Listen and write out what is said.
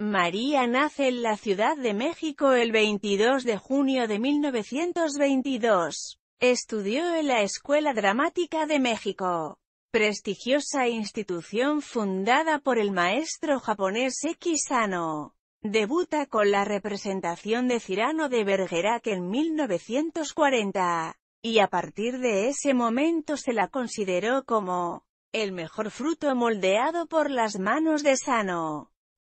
María nace en la Ciudad de México el 22 de junio de 1922. Estudió en la Escuela Dramática de México, prestigiosa institución fundada por el maestro japonés Eki Sano. Debuta con la representación de Cirano de Bergerac en 1940, y a partir de ese momento se la consideró como el mejor fruto moldeado por las manos de Sano.